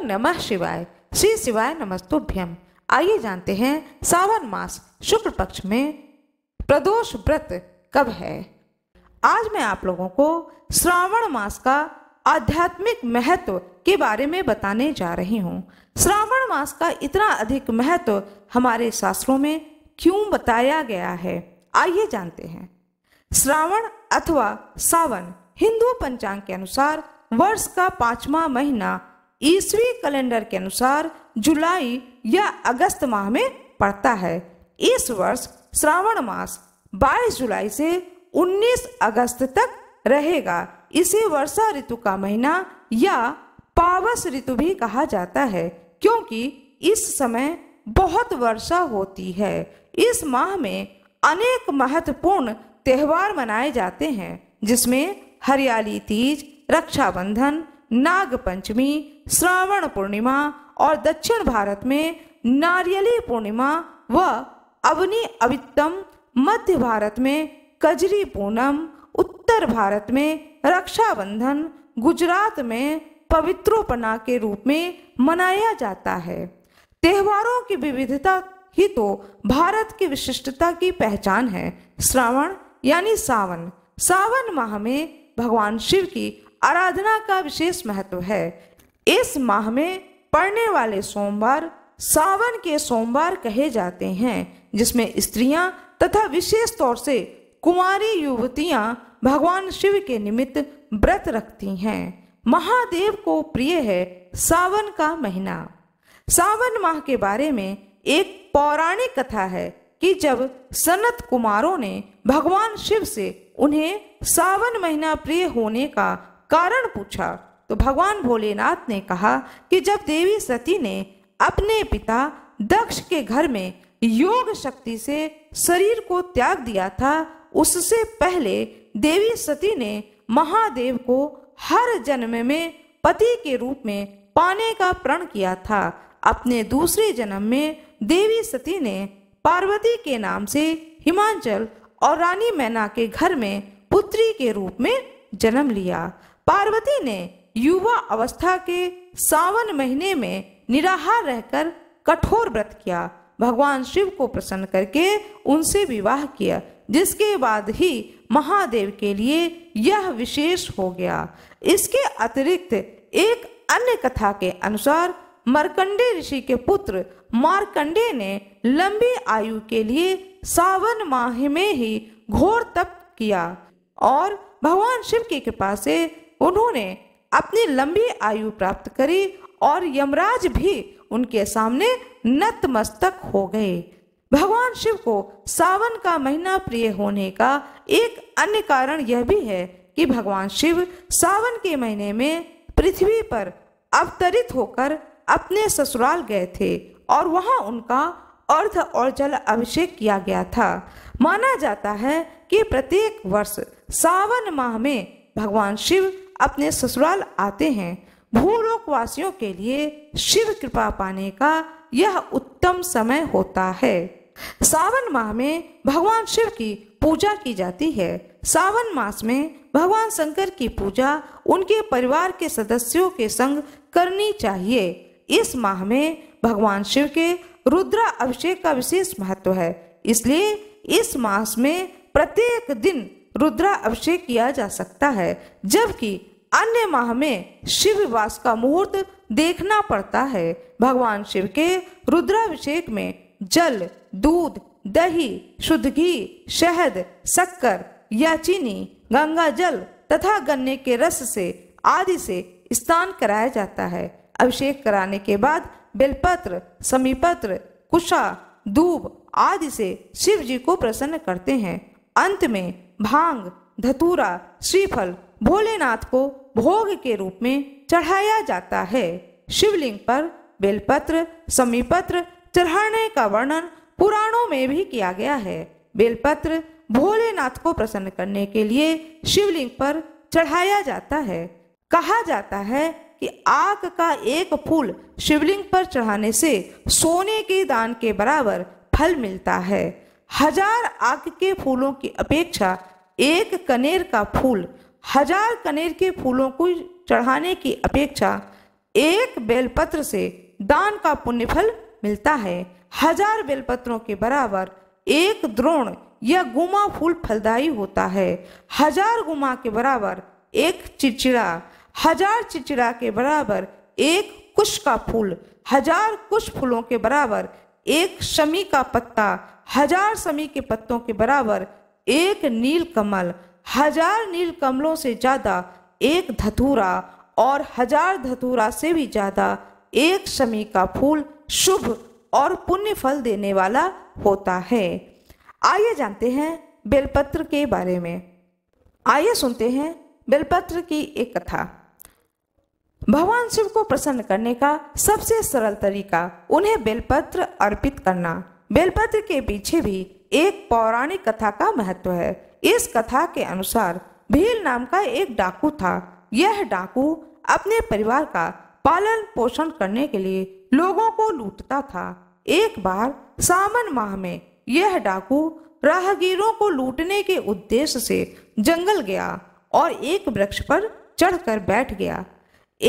ओम नमः शिवाय श्री शिवाय नमस्तुभ्यम आइए जानते हैं सावन मास शुक्ल पक्ष में प्रदोष व्रत कब है आज मैं आप लोगों को श्रावण मास का आध्यात्मिक महत्व के बारे में बताने जा रही हूँ श्रावण मास का इतना अधिक महत्व हमारे शास्त्रों में क्यों बताया गया है आइए जानते हैं श्रावण अथवा सावन हिंदू पंचांग के अनुसार वर्ष का पांचवा महीना ईसवी कैलेंडर के अनुसार जुलाई या अगस्त माह में पड़ता है इस वर्ष श्रावण मास 22 जुलाई से 19 अगस्त तक रहेगा इसे वर्षा ऋतु का महीना या पावस ऋतु भी कहा जाता है क्योंकि इस समय बहुत वर्षा होती है इस माह में अनेक महत्वपूर्ण त्यौहार मनाए जाते हैं जिसमें हरियाली तीज रक्षाबंधन नाग पंचमी श्रावण पूर्णिमा और दक्षिण भारत में नारियली पूर्णिमा व अवनी अवितम मध्य भारत में कजरी पूनम उत्तर भारत में रक्षाबंधन गुजरात में पवित्रोपना के रूप में मनाया जाता है त्योहारों की विविधता ही तो भारत की विशिष्टता की पहचान है श्रावण यानी सावन सावन माह में भगवान शिव की आराधना का विशेष महत्व है इस माह में पड़ने वाले सोमवार सावन के सोमवार कहे जाते हैं जिसमें स्त्रियां तथा विशेष तौर से कुमारी युवतियां भगवान शिव के निमित्त व्रत रखती हैं महादेव को प्रिय है सावन का महीना सावन माह के बारे में एक पौराणिक कथा है कि जब सनत कुमारों ने भगवान शिव से उन्हें सावन महीना प्रिय होने का कारण पूछा तो भगवान भोलेनाथ ने कहा कि जब देवी सती ने अपने पिता दक्ष के घर में योग शक्ति से शरीर को त्याग दिया था उससे पहले देवी सती ने महादेव को हर जन्म में पति के रूप में पाने का प्रण किया था अपने दूसरे जन्म में देवी सती ने पार्वती के नाम से हिमांचल और रानी मैना के घर में पुत्री के रूप में जन्म लिया पार्वती ने युवा अवस्था के सावन महीने में निराहार रहकर कठोर व्रत किया भगवान शिव को प्रसन्न करके उनसे विवाह किया जिसके बाद ही महादेव के लिए यह विशेष हो गया इसके अतिरिक्त एक अन्य कथा के अनुसार मरकंडे ऋषि के पुत्र मारकंडे ने लंबी आयु के लिए सावन माह में ही घोर तप किया और भगवान शिव की कृपा से उन्होंने अपनी लंबी आयु प्राप्त करी और यमराज भी उनके सामने नतमस्तक हो गए भगवान शिव को सावन का महीना प्रिय होने का एक अन्य कारण यह भी है कि भगवान शिव सावन के महीने में पृथ्वी पर अवतरित होकर अपने ससुराल गए थे और वहां उनका अर्थ और जल अभिषेक किया गया था माना जाता है कि प्रत्येक वर्ष सावन माह में भगवान शिव अपने ससुराल आते हैं भूलोक वासियों के लिए शिव कृपा पाने का यह उत्तम समय होता है सावन माह में भगवान शिव की पूजा की जाती है सावन मास में भगवान शंकर की पूजा उनके परिवार के सदस्यों के संग करनी चाहिए इस माह में भगवान शिव के रुद्रा अभिषेक का विशेष महत्व है इसलिए इस मास में प्रत्येक दिन रुद्रा अभिषेक किया जा सकता है जबकि अन्य माह में शिव विवास का मुहूर्त देखना पड़ता है भगवान शिव के रुद्राभिषेक में जल दूध दही शुद्ध घी शहद शक्कर या चीनी गंगा जल तथा गन्ने के रस से आदि से स्नान कराया जाता है अभिषेक कराने के बाद बेलपत्र समीपत्र कुशा दूब आदि से शिव जी को प्रसन्न करते हैं अंत में भांग धतूरा श्रीफल भोलेनाथ को भोग के रूप में चढ़ाया जाता है शिवलिंग पर बेलपत्र समीपत्र चढ़ाने का वर्णन पुराणों में भी किया गया है बेलपत्र भोलेनाथ को प्रसन्न करने के लिए शिवलिंग पर चढ़ाया जाता है कहा जाता है कि आग का एक फूल शिवलिंग पर चढ़ाने से सोने के दान के बराबर फल मिलता है हजार आग के फूलों की अपेक्षा एक कनेर का फूल हजार कनेर के फूलों को चढ़ाने की अपेक्षा एक बेलपत्र से दान का पुण्यफल मिलता है हजार बेलपत्रों के बराबर एक द्रोण या गुमा फूल फलदायी होता है हजार गुमा के बराबर एक चिचिड़ा हजार चिचिड़ा के बराबर एक कुश का फूल हजार कुश फूलों के बराबर एक शमी का पत्ता हजार शमी के पत्तों के बराबर एक नील कमल हजार नील कमलों से ज़्यादा एक धतूरा और हजार धतूरा से भी ज़्यादा एक शमी का फूल शुभ और पुण्य फल देने वाला होता है आइए जानते हैं बेलपत्र के बारे में आइए सुनते हैं बेलपत्र की एक कथा भगवान शिव को प्रसन्न करने का सबसे सरल तरीका उन्हें बेलपत्र अर्पित करना बेलपत्र के पीछे भी एक पौराणिक कथा का महत्व है इस कथा के अनुसार भील नाम का एक डाकू था यह डाकू अपने परिवार का पालन पोषण करने के लिए लोगों को लूटता था एक बार सावन माह में यह डाकू राहगीरों को लूटने के उद्देश्य से जंगल गया और एक वृक्ष पर चढ़कर बैठ गया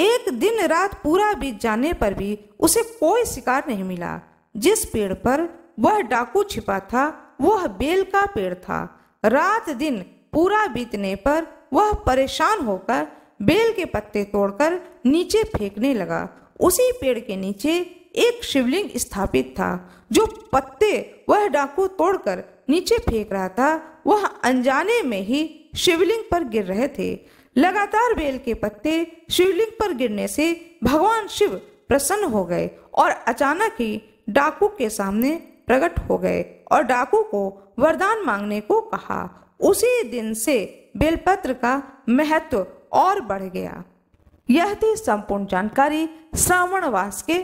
एक दिन रात पूरा बीत जाने पर भी उसे कोई शिकार नहीं मिला जिस पेड़ पर वह डाकू छिपा था वह बेल का पेड़ था रात दिन पूरा बीतने पर वह परेशान होकर बेल के पत्ते तोड़कर नीचे फेंकने लगा उसी पेड़ के नीचे एक शिवलिंग स्थापित था जो पत्ते वह डाकू तोड़कर नीचे फेंक रहा था वह अनजाने में ही शिवलिंग पर गिर रहे थे लगातार बेल के पत्ते शिवलिंग पर गिरने से भगवान शिव प्रसन्न हो गए और अचानक ही डाकू के सामने प्रकट हो गए और डाकू को वरदान मांगने को कहा उसी दिन से बेलपत्र का महत्व और बढ़ गया यह थी संपूर्ण जानकारी श्रावण वास के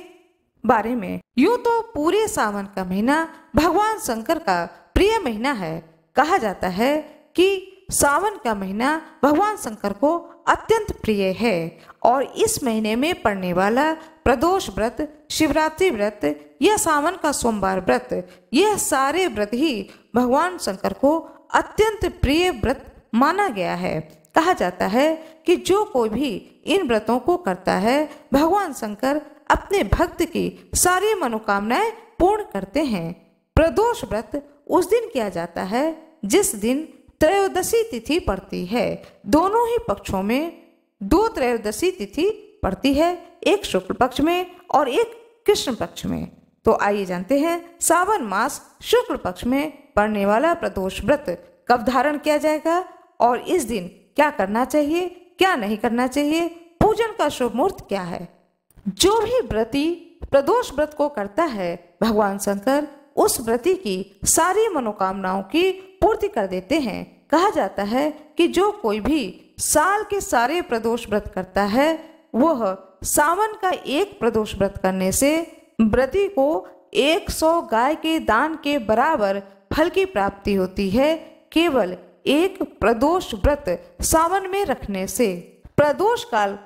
बारे में यूं तो पूरे सावन का महीना भगवान शंकर का प्रिय महीना है कहा जाता है कि सावन का महीना भगवान शंकर को अत्यंत प्रिय है और इस महीने में पड़ने वाला प्रदोष व्रत शिवरात्रि व्रत या सावन का सोमवार व्रत यह सारे व्रत ही भगवान शंकर को अत्यंत प्रिय व्रत माना गया है कहा जाता है कि जो कोई भी इन व्रतों को करता है भगवान शंकर अपने भक्त की सारी मनोकामनाएं पूर्ण करते हैं प्रदोष व्रत उस दिन किया जाता है जिस दिन त्रयोदशी तिथि पड़ती है दोनों ही पक्षों में दो त्रयोदशी तिथि पड़ती है एक शुक्ल पक्ष में और एक कृष्ण पक्ष में तो आइए जानते हैं सावन मास शुक्ल पक्ष में पड़ने वाला प्रदोष व्रत कब धारण किया जाएगा और इस दिन क्या करना चाहिए क्या नहीं करना चाहिए पूजन का शुभ मुहूर्त क्या है जो भी व्रती प्रदोष व्रत को करता है भगवान शंकर उस व्रति की सारी मनोकामनाओं की पूर्ति कर देते हैं कहा जाता है कि जो कोई भी साल के सारे प्रदोष व्रत करता है वह सावन का एक प्रदोष व्रत करने से व्रति को 100 गाय के दान के बराबर फल की प्राप्ति होती है केवल एक प्रदोष व्रत सावन में रखने से प्रदोष काल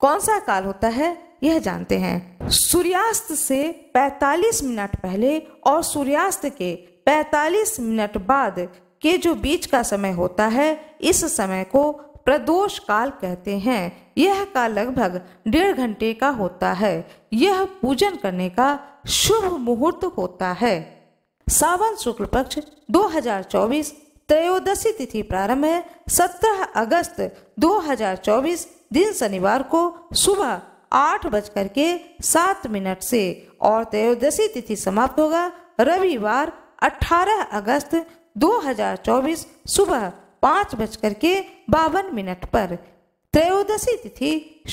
कौन सा काल होता है यह जानते हैं सूर्यास्त से 45 मिनट पहले और सूर्यास्त के 45 मिनट बाद के जो बीच का समय होता है इस समय को प्रदोष काल कहते हैं यह काल लगभग डेढ़ घंटे का होता है यह पूजन करने का शुभ मुहूर्त होता है सावन शुक्ल पक्ष 2024 त्रयोदशी तिथि प्रारंभ है 17 अगस्त 2024 दिन शनिवार को सुबह आठ बजकर के सात मिनट से और त्रयोदशी तिथि समाप्त होगा रविवार 18 अगस्त 2024 सुबह पाँच बजकर के बावन मिनट पर त्रयोदशी तिथि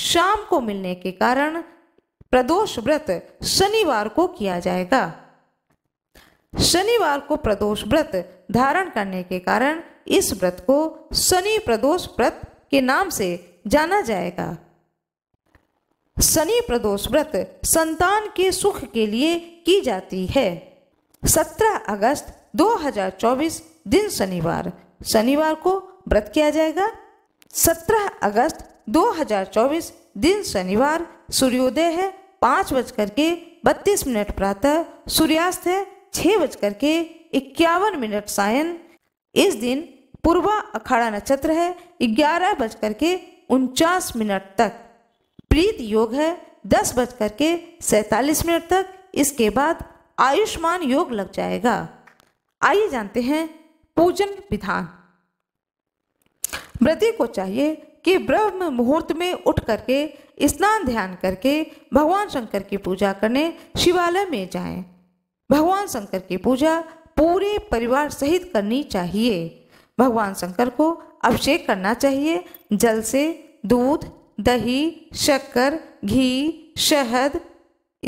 शाम को मिलने के कारण प्रदोष व्रत शनिवार को किया जाएगा शनिवार को प्रदोष व्रत धारण करने के कारण इस व्रत को शनि प्रदोष व्रत के नाम से जाना जाएगा शनि प्रदोष व्रत संतान के सुख के लिए की जाती है 17 अगस्त 2024 दिन शनिवार शनिवार को व्रत किया जाएगा 17 अगस्त 2024 दिन शनिवार सूर्योदय है पाँच बजकर के बत्तीस मिनट प्रातः सूर्यास्त है छः बजकर के इक्यावन मिनट सायन इस दिन पूर्वा अखाड़ा नक्षत्र है ग्यारह बजकर के उनचास मिनट तक प्रीत योग है दस बज करके सैतालीस मिनट तक इसके बाद आयुष्मान योग लग जाएगा आइए जानते हैं पूजन विधान व्रति को चाहिए कि ब्रह्म मुहूर्त में उठ करके स्नान ध्यान करके भगवान शंकर की पूजा करने शिवालय में जाएं। भगवान शंकर की पूजा पूरे परिवार सहित करनी चाहिए भगवान शंकर को अभिषेक करना चाहिए जल से दूध दही शक्कर घी शहद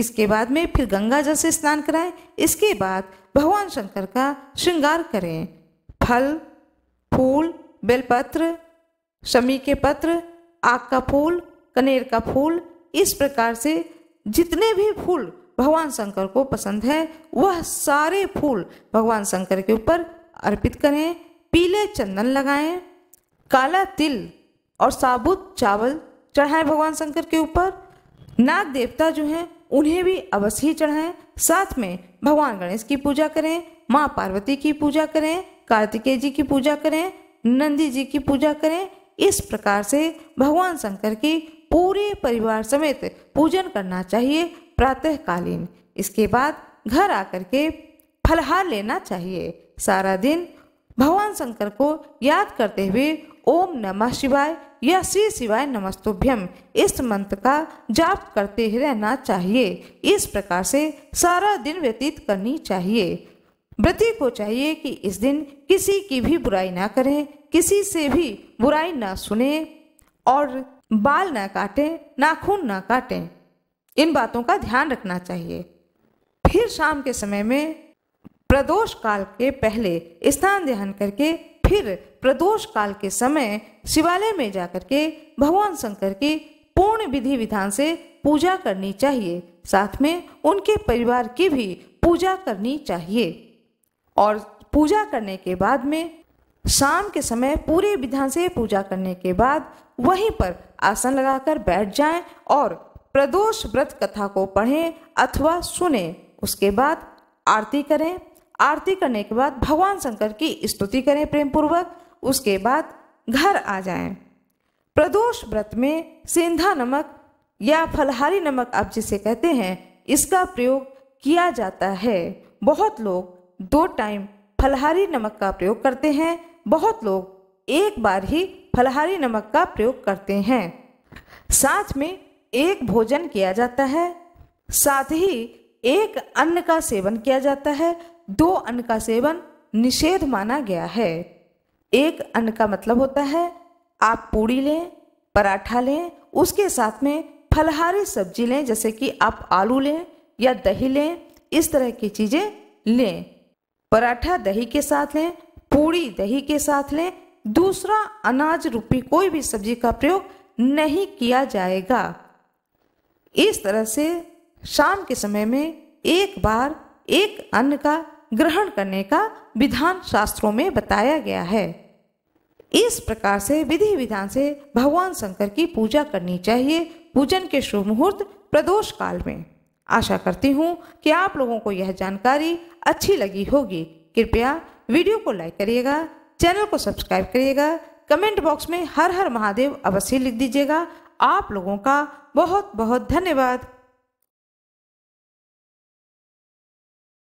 इसके बाद में फिर गंगा जल से स्नान कराएं इसके बाद भगवान शंकर का श्रृंगार करें फल फूल बेलपत्र शमी के पत्र आग का फूल कनेर का फूल इस प्रकार से जितने भी फूल भगवान शंकर को पसंद है वह सारे फूल भगवान शंकर के ऊपर अर्पित करें पीले चंदन लगाएं काला तिल और साबुत चावल चढ़ाएं भगवान शंकर के ऊपर नाग देवता जो हैं उन्हें भी अवश्य चढ़ाएं साथ में भगवान गणेश की पूजा करें माँ पार्वती की पूजा करें कार्तिकेय जी की पूजा करें नंदी जी की पूजा करें इस प्रकार से भगवान शंकर की पूरे परिवार समेत पूजन करना चाहिए प्रातःकालीन इसके बाद घर आकर के फलहार लेना चाहिए सारा दिन भगवान शंकर को याद करते हुए ओम नमः शिवाय या श्री शिवाय नमस्तुभ्यम इस मंत्र का जाप करते ही रहना चाहिए इस प्रकार से सारा दिन व्यतीत करनी चाहिए व्रती को चाहिए कि इस दिन किसी की भी बुराई ना करें किसी से भी बुराई ना सुने और बाल ना काटें नाखून ना काटें इन बातों का ध्यान रखना चाहिए फिर शाम के समय में प्रदोष काल के पहले स्नान ध्यान करके फिर प्रदोष काल के समय शिवालय में जाकर के भगवान शंकर की पूर्ण विधि विधान से पूजा करनी चाहिए साथ में उनके परिवार की भी पूजा करनी चाहिए और पूजा करने के बाद में शाम के समय पूरे विधान से पूजा करने के बाद वहीं पर आसन लगाकर बैठ जाएं और प्रदोष व्रत कथा को पढ़ें अथवा सुने उसके बाद आरती करें आरती करने के बाद भगवान शंकर की स्तुति करें प्रेम पूर्वक उसके बाद घर आ जाएं। प्रदोष व्रत में सेंधा नमक या फलहारी नमक आप जिसे कहते हैं इसका प्रयोग किया जाता है बहुत लोग दो टाइम फलहारी नमक का प्रयोग करते हैं बहुत लोग एक बार ही फलहारी नमक का प्रयोग करते हैं साथ में एक भोजन किया जाता है साथ ही एक अन्न का सेवन किया जाता है दो अन्न का सेवन निषेध माना गया है एक अन्न का मतलब होता है आप पूड़ी लें पराठा लें उसके साथ में फलहारी सब्जी लें जैसे कि आप आलू लें या दही लें इस तरह की चीज़ें लें पराठा दही के साथ लें पूड़ी दही के साथ लें दूसरा अनाज रूपी कोई भी सब्जी का प्रयोग नहीं किया जाएगा इस तरह से शाम के समय में एक बार एक अन्न का ग्रहण करने का विधान शास्त्रों में बताया गया है इस प्रकार से विधि विधान से भगवान शंकर की पूजा करनी चाहिए पूजन के शुभ मुहूर्त प्रदोष काल में आशा करती हूँ कि आप लोगों को यह जानकारी अच्छी लगी होगी कृपया वीडियो को लाइक करिएगा चैनल को सब्सक्राइब करिएगा कमेंट बॉक्स में हर हर महादेव अवश्य लिख दीजिएगा आप लोगों का बहुत बहुत धन्यवाद